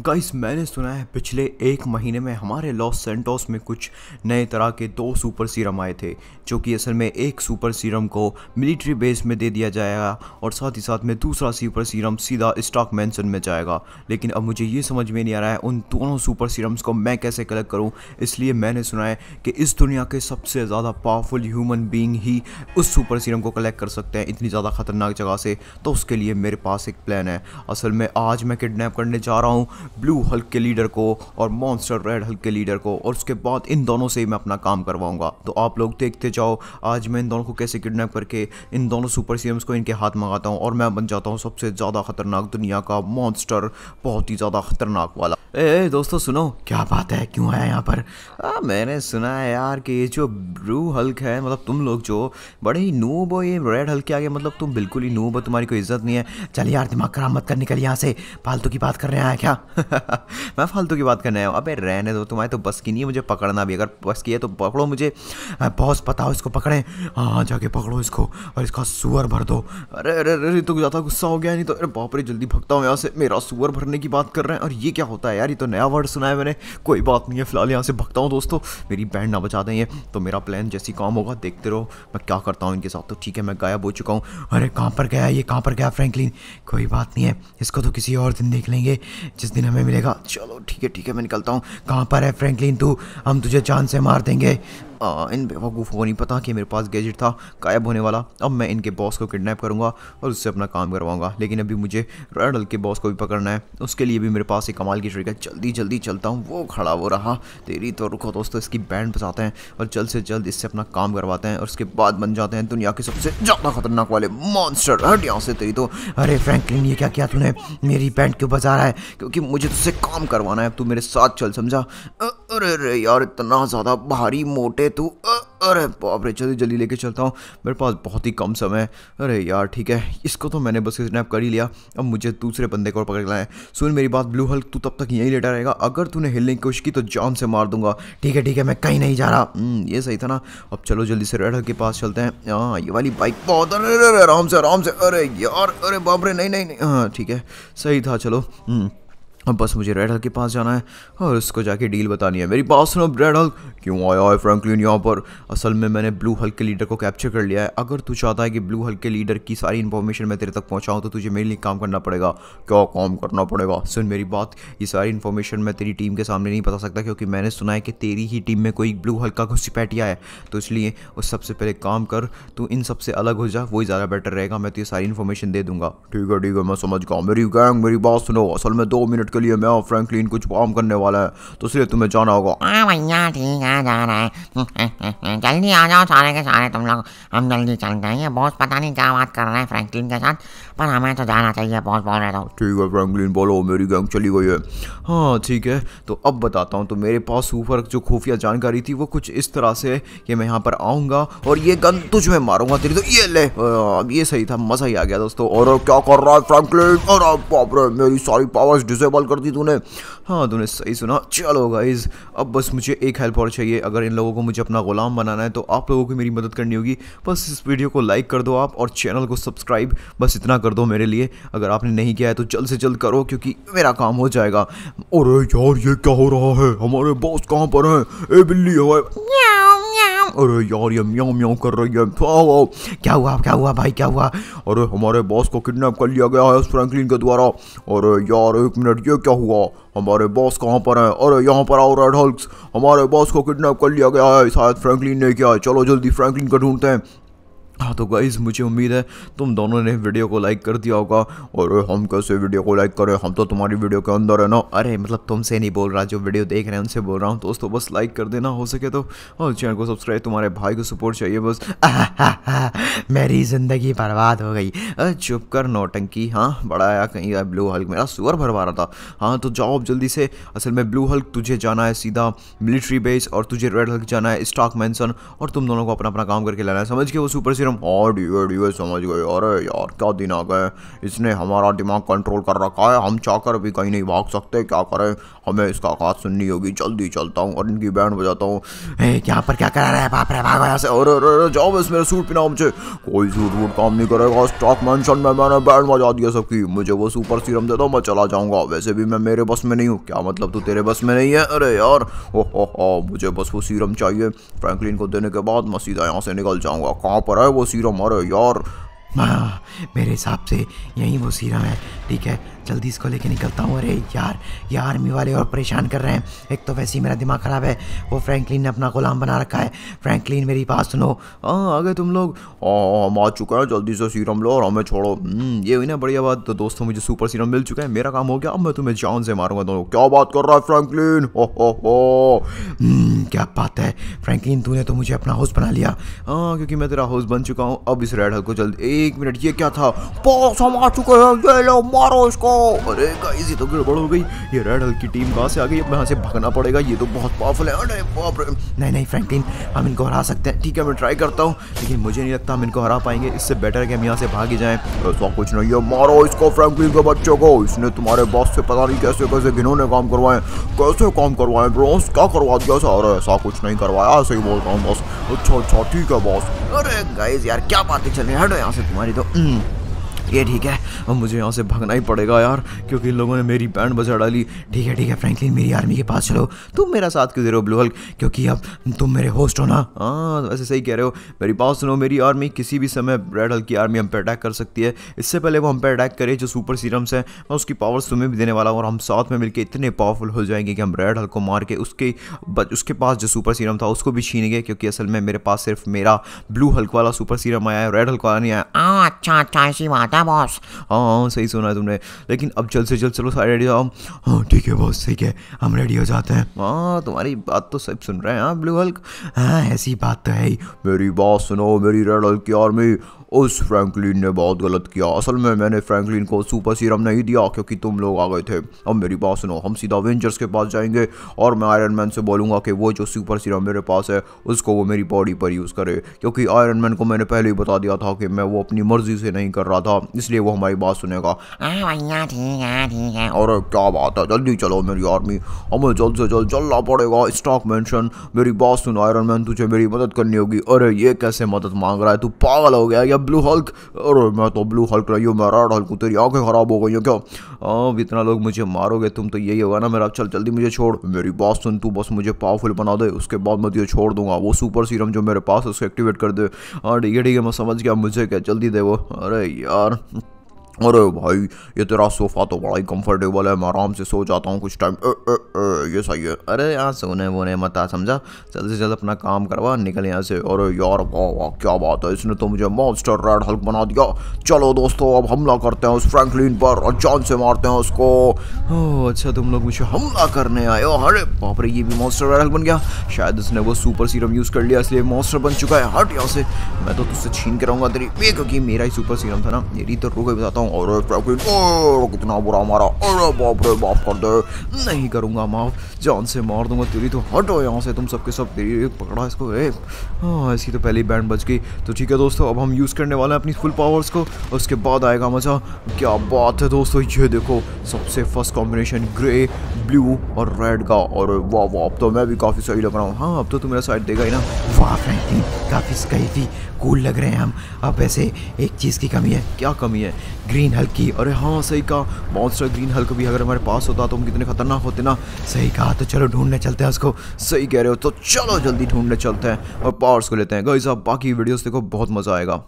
Guys मैंने सुना है पिछले एक महीने में हमारे लॉस सेंटोस में कुछ नए तरह के दो सुपर सीरम आए थे जो कि असल में एक सुपर सीरम को मिलिट्री बेस में दे दिया जाएगा और साथ ही साथ में दूसरा सुपर सीरम सीधा स्टॉक मैंसन में जाएगा लेकिन अब मुझे ये समझ में नहीं आ रहा है उन दोनों सुपर सीरम्स को मैं कैसे कलेक्ट करूँ इसलिए मैंने सुना है कि इस दुनिया के सबसे ज़्यादा पावरफुल ह्यूमन बींग ही उस सुपर सीरम को कलेक्ट कर सकते हैं इतनी ज़्यादा ख़तरनाक जगह से तो उसके लिए मेरे पास एक प्लान है असल में आज मैं किडनेप करने जा रहा हूँ ब्लू हल्क के लीडर को और मॉन्स्टर रेड हल्क के लीडर को और उसके बाद इन दोनों से ही मैं अपना काम करवाऊंगा तो आप लोग देखते जाओ आज मैं इन दोनों को कैसे किडनैप करके इन दोनों सुपर सीरम्स को इनके हाथ मंगाता हूँ और मैं बन जाता हूँ सबसे ज़्यादा खतरनाक दुनिया का मॉन्स्टर बहुत ही ज़्यादा खतरनाक वाला ए, ए दोस्तों सुनो क्या बात है क्यों आया यहाँ पर आ, मैंने सुना है यार कि ये जो ब्लू हल्क है मतलब तुम लोग जो बड़े ही नूब हो ये रेड हल्क के आगे मतलब तुम बिल्कुल ही नूब हो तुम्हारी कोई इज्जत नहीं है चल यार दिमाग खराब मत कर निकल यहाँ से फालतू की बात करने आया क्या मैं फालतू की बात करने आया हूँ अबे रहने दो तुम्हारी तो बस की नहीं है मुझे पकड़ना भी अगर बस की है तो पकड़ो मुझे बॉस बताओ इसको पकड़े हाँ जाके पकड़ो इसको और इसका सुअर भर दो अरे अरे अरे तो ज़्यादा गुस्सा हो गया नहीं तो अरे बापरे जल्दी भगता हूँ यहाँ से मेरा सुअर भरने की बात कर रहे हैं और ये क्या होता है यार ये तो नया वर्ड सुना है मैंने कोई बात नहीं है फिलहाल यहाँ से भगता हूँ दोस्तों मेरी बैंड ना बचा दें ये तो मेरा प्लान जैसी काम होगा देखते रहो मैं क्या करता हूँ इनके साथ तो ठीक है मैं गायब हो चुका हूँ अरे कहाँ पर गया ये कहाँ पर गया फ्रैंकलिन कोई बात नहीं है इसको तो किसी और दिन देख लेंगे जिस दिन हमें मिलेगा चलो ठीक है ठीक है मैं निकलता हूँ कहाँ पर है फ्रेंकलिन तू हम तुझे जान से मार देंगे इन बेवकूफ़ों को नहीं पता कि मेरे पास गैजेट था गायब होने वाला अब मैं इनके बॉस को किडनैप करूँगा और उससे अपना काम करवाऊँगा लेकिन अभी मुझे रॉयल के बॉस को भी पकड़ना है उसके लिए भी मेरे पास एक कमाल की ट्रिक है जल्दी जल्दी चलता हूँ वो खड़ा हो रहा तेरी तो रुको दोस्तों इसकी बैंड बसाते हैं और जल्द से जल्द इससे अपना काम करवाते हैं और उसके बाद बन जाते हैं दुनिया के सबसे ज़्यादा खतरनाक वाले मॉन्स्टर हट यहाँ से तेरी तो अरे फ्रैंकलिन ये क्या किया तूने मेरी बैंड क्यों बजा रहा है क्योंकि मुझे तुझसे काम करवाना है तू मेरे साथ चल समझा अरे अरे यार इतना ज़्यादा भारी मोटे तू अरे बाप रे चलिए जल्दी लेके चलता हूँ मेरे पास बहुत ही कम समय है अरे यार ठीक है इसको तो मैंने बस स्नैप कर ही लिया अब मुझे दूसरे बंदे को पकड़ लाए सुन मेरी बात ब्लू हल्क तू तब तक यहीं लेटा रहेगा अगर तूने हिलने की कोशिश की तो जान से मार दूंगा ठीक है ठीक है मैं कहीं नहीं जा रहा हम्म, ये सही था ना अब चलो जल्दी से रेड हल्क के पास चलते हैं हाँ ये वाली बाइक बहुत अरे आराम से आराम से अरे यार अरे बाप रे नहीं नहीं हाँ ठीक है सही था चलो हम्म। अब बस मुझे रेड हल्क के पास जाना है और उसको जाके डील बतानी है मेरी बात सुनो रेड हल्क क्यों आया है फ्रैंकलिन यहाँ पर असल में मैंने ब्लू हल्क के लीडर को कैप्चर कर लिया है अगर तू चाहता है कि ब्लू हल्क के लीडर की सारी इन्फॉर्मेशन मैं तेरे तक पहुँचाऊँ तो तुझे मेरे लिए काम करना पड़ेगा क्या काम करना पड़ेगा सुन मेरी बात ये सारी इन्फॉर्मेशन मैं तेरी टीम के सामने नहीं बता सकता क्योंकि मैंने सुना है कि तेरी ही टीम में कोई ब्लू हल्का का है तो इसलिए उस सबसे पहले काम कर तू इन सबसे अलग हो जा वही ज़्यादा बेटर रहेगा मैं तुझे तो सारी इन्फॉर्मेशन दे दूंगा ठीक है ठीक है मैं समझ गया मेरी गैंग मेरी बात सुनो असल में दो मिनट के लिए मैं और फ्रैंकलिन कुछ काम करने वाला है तो इसलिए तुम्हें जाना होगा हाँ भैया ठीक है जा रहा है जल्दी आ जाओ सारे के सारे तुम लोग हम जल्दी चल जाएंगे बॉस पता नहीं क्या बात कर रहे हैं फ्रैंकलिन के साथ पर हमें तो जाना चाहिए बॉस बोल रहे थे तो। ठीक है फ्रैंकलिन बोलो मेरी गैंग चली गई है हाँ ठीक है तो अब बताता हूँ तो मेरे पास ऊपर जो खुफिया जानकारी थी वो कुछ इस तरह से कि मैं यहाँ पर आऊँगा और ये गन तुझ में मारूंगा तेरी तो ये ले अब ये सही था मज़ा ही आ गया दोस्तों और क्या कर रहा है फ्रैंकलिन और मेरी सारी पावर्स डिसेबल कॉल कर दी तूने हाँ तूने सही सुना चलो गाइज अब बस मुझे एक हेल्प और चाहिए अगर इन लोगों को मुझे अपना गुलाम बनाना है तो आप लोगों की मेरी मदद करनी होगी बस इस वीडियो को लाइक कर दो आप और चैनल को सब्सक्राइब बस इतना कर दो मेरे लिए अगर आपने नहीं किया है तो जल्द से जल्द करो क्योंकि मेरा काम हो जाएगा अरे यार ये क्या हो रहा है हमारे बॉस कहाँ पर हैं ए बिल्ली हवाई अरे यार ये म्याओ म्याओ कर रही है आओ क्या हुआ क्या हुआ भाई क्या हुआ अरे हमारे बॉस को किडनैप कर लिया गया है फ्रैंकलिन के द्वारा अरे यार एक मिनट ये क्या हुआ हमारे बॉस कहाँ पर है अरे यहाँ पर आओ रेड हल्क्स हमारे बॉस को किडनैप कर लिया गया है शायद फ्रैंकलिन ने किया चलो जल्दी फ्रैंकलिन को ढूंढते हैं हाँ तो गाइज़ मुझे उम्मीद है तुम दोनों ने वीडियो को लाइक कर दिया होगा और हम कैसे वीडियो को लाइक करें हम तो तुम्हारी वीडियो के अंदर है ना अरे मतलब तुमसे नहीं बोल रहा जो वीडियो देख रहे हैं उनसे बोल रहा हूँ दोस्तों बस लाइक कर देना हो सके तो और चैनल को सब्सक्राइब तुम्हारे भाई को सपोर्ट चाहिए बस मेरी ज़िंदगी बर्बाद हो गई चुप कर नोटंकी हाँ बड़ा आया कहीं ब्लू हल्क मेरा सुअर भरवा रहा था हाँ तो जाओ अब जल्दी से असल में ब्लू हल्क तुझे जाना है सीधा मिलिट्री बेस और तुझे रेड हल्क जाना है स्टॉक मैंसन और तुम दोनों को अपना अपना काम करके लाना है समझ के वो सुपर सीरम एकदम हाँ डीए डीए समझ गए अरे यार क्या दिन आ गए इसने हमारा दिमाग कंट्रोल कर रखा है हम चाहकर भी कहीं नहीं भाग सकते क्या करें हमें इसका आवाज़ सुननी होगी जल्दी चलता हूँ और इनकी बैंड बजाता हूँ यहाँ पर क्या करा रहा है बाप रे से अरे अरे और जाओ बस मेरे सूट पिना मुझे कोई सूट वूट काम नहीं करेगा स्टॉक मैंशन में मैंने बैंड बजा दिया सबकी मुझे वो सुपर सीरम दे दो मैं चला जाऊँगा वैसे भी मैं मेरे बस में नहीं हूँ क्या मतलब तू तेरे बस में नहीं है अरे यार ओह ओह मुझे बस वो सीरम चाहिए फ्रैंकलिन को देने के बाद मैं सीधा यहाँ से निकल जाऊँगा कहाँ पर है वो वो सीरम अरे यार हाँ, मेरे हिसाब से यही वो सीरम है ठीक है जल्दी इसको लेके निकलता हूँ अरे यार ये आर्मी वाले और परेशान कर रहे हैं एक तो वैसे ही मेरा दिमाग ख़राब है वो फ्रैंकलिन ने अपना गुलाम बना रखा है फ्रैंकलिन मेरी बात सुनो हाँ अगर तुम लोग हम आ चुके हैं जल्दी से सीरम लो और हमें छोड़ो हम्म, ये हुई ना बढ़िया बात तो दोस्तों मुझे सुपर सीरम मिल चुका है मेरा काम हो गया अब मैं तुम्हें जान से मारूंगा दोनों क्या बात कर रहा है फ्रैंकलिन हो हो हम्म, क्या बात है फ्रैंकलिन तूने तो मुझे अपना होस्ट बना लिया हाँ क्योंकि मैं तेरा होस्ट बन चुका हूँ अब इस रेड को जल्द एक मिनट ये क्या था बॉस हम आ चुके हैं ये लो मारो इसको अरे गाइस ये तो गड़बड़ हो गई ये रेड हल्की टीम कहाँ से आ गई अब यहाँ से भागना पड़ेगा ये तो बहुत पावरफुल है अरे बाप रे नहीं नहीं फ्रैंकलिन हम इनको हरा सकते हैं ठीक है मैं ट्राई करता हूँ लेकिन मुझे नहीं लगता हम इनको हरा पाएंगे इससे बेटर है कि हम यहाँ से भाग ही जाएँ ऐसा कुछ नहीं है मारो इसको फ्रैंकलिन के बच्चों को इसने तुम्हारे बॉस से पता नहीं कैसे कैसे घिनौने काम करवाए कैसे काम करवाए ब्रॉस क्या करवा दिया सर अरे ऐसा कुछ नहीं करवाया ऐसे ही बोल रहा हूँ बॉस अच्छा अच्छा ठीक है बॉस अरे गाइज यार क्या बातें चल रही है हटो यहाँ से तुम्हारी तो हम्म। ये ठीक है अब मुझे यहाँ से भागना ही पड़ेगा यार क्योंकि इन लोगों ने मेरी बैंड बजा डाली ठीक है ठीक है फ्रैंकलिन मेरी आर्मी के पास चलो तुम मेरा साथ क्यों दे रहे हो ब्लू हल्क क्योंकि अब तुम मेरे होस्ट हो ना हाँ वैसे सही कह रहे हो मेरी बात सुनो मेरी आर्मी किसी भी समय रेड हल्क की आर्मी हम पे अटैक कर सकती है इससे पहले वो हम पे अटैक करे जो सुपर सीरम्स हैं मैं उसकी पावर्स तुम्हें भी देने वाला हूँ और हम साथ में मिलकर इतने पावरफुल हो जाएंगे कि हम रेड हल्क को मार के उसके उसके पास जो सुपर सीरम था उसको भी छीनेंगे क्योंकि असल में मेरे पास सिर्फ मेरा ब्लू हल्क वाला सुपर सीरम आया है रेड हल्क वाला नहीं आया हाँ, अच्छा अच्छा ऐसी बात क्या बॉस हाँ सही सुना है तुमने लेकिन अब जल्द से जल्द चलो सारे रेडी जाओ हाँ ठीक है बॉस ठीक है हम रेडी हो जाते हैं हाँ तुम्हारी बात तो सब सुन रहे हैं हाँ ब्लू हल्क हाँ ऐसी बात तो है ही मेरी बात सुनो मेरी रेड हल्क की आर्मी उस फ्रैंकलिन ने बहुत गलत किया असल में मैंने फ्रैंकलिन को सुपर सीरम नहीं दिया क्योंकि तुम लोग आ गए थे अब मेरी बात सुनो हम सीधा अवेंजर्स के पास जाएंगे और मैं आयरन मैन से बोलूँगा कि वो जो सुपर सीरम मेरे पास है उसको वो मेरी बॉडी पर यूज़ करे क्योंकि आयरन मैन को मैंने पहले ही बता दिया था कि मैं वो अपनी मर्ज़ी से नहीं कर रहा था इसलिए वो हमारी बात सुनेगा भैया हाँ, ठीक है ठीक है और क्या बात है जल्दी चलो मेरी आर्मी हमें जल्द से जल्द चलना पड़ेगा स्टॉक मेंशन मेरी बात सुन आयरन मैन तुझे मेरी मदद करनी होगी अरे ये कैसे मदद मांग रहा है तू पागल हो गया या ब्लू हल्क अरे मैं तो ब्लू हल्क रही हूँ मैं रेड हल्क तेरी आँखें खराब हो गई है क्या हाँ, अब इतना लोग मुझे मारोगे तुम तो यही होगा ना मेरा चल जल्दी मुझे छोड़ मेरी बात सुन तू बस मुझे पावरफुल बना दे उसके बाद मैं तुझे छोड़ दूंगा वो सुपर सीरम जो मेरे पास है उसको एक्टिवेट कर दे हाँ ठीक है ठीक है मैं समझ गया मुझे क्या जल्दी दे वो अरे यार अरे भाई ये तेरा सोफ़ा तो बड़ा ही कंफर्टेबल है मैं आराम से सो जाता हूँ कुछ टाइम ये सही है अरे यहाँ सोने वोने मत आ समझा जल्द से जल्द अपना काम करवा निकल यहाँ से अरे यार वाह वाह क्या बात है इसने तो मुझे मॉन्स्टर रेड हल्क बना दिया चलो दोस्तों अब हमला करते हैं उस फ्रैंकलिन पर और जान से मारते हैं उसको ओ, अच्छा तुम लोग मुझे हमला करने आए हो अरे बाप रे ये भी मॉन्स्टर रेड हल्क बन गया शायद उसने वो सुपर सीरम यूज़ कर लिया इसलिए मॉन्स्टर बन चुका है हट यहाँ से मैं तो तुझसे छीन के रहूँगा तेरी बेक मेरा ही सुपर सीरम था ना मेरी तो रुक बताता हूँ अरे फ्रैंकलिन कितना बुरा मारा अरे बाप रे माफ कर दे नहीं करूंगा माफ जान से मार दूंगा तेरी तो हटो यहाँ से तुम सबके सब तेरी पकड़ा इसको ए हाँ, इसकी तो पहली बैंड बच गई तो ठीक है दोस्तों अब हम यूज़ करने वाले हैं अपनी फुल पावर्स को उसके बाद आएगा मज़ा क्या बात है दोस्तों ये देखो सबसे फर्स्ट कॉम्बिनेशन ग्रे ब्लू और रेड का और वाह वाह अब तो मैं भी काफ़ी सही लग रहा हूँ हाँ अब तो तुम्हारा साइड देगा ही ना वाह फ्रैंकलिन काफ़ी थी कूल लग रहे हैं हम अब ऐसे एक चीज़ की कमी है क्या कमी है ग्रीन हल्क की अरे हाँ सही कहा मॉन्स्टर ग्रीन हल्क भी अगर हमारे पास होता तो हम कितने खतरनाक होते ना सही कहा तो चलो ढूंढने चलते हैं उसको सही कह रहे हो तो चलो जल्दी ढूंढने चलते हैं और पावर्स को लेते हैं गई साहब बाकी वीडियोस देखो बहुत मज़ा आएगा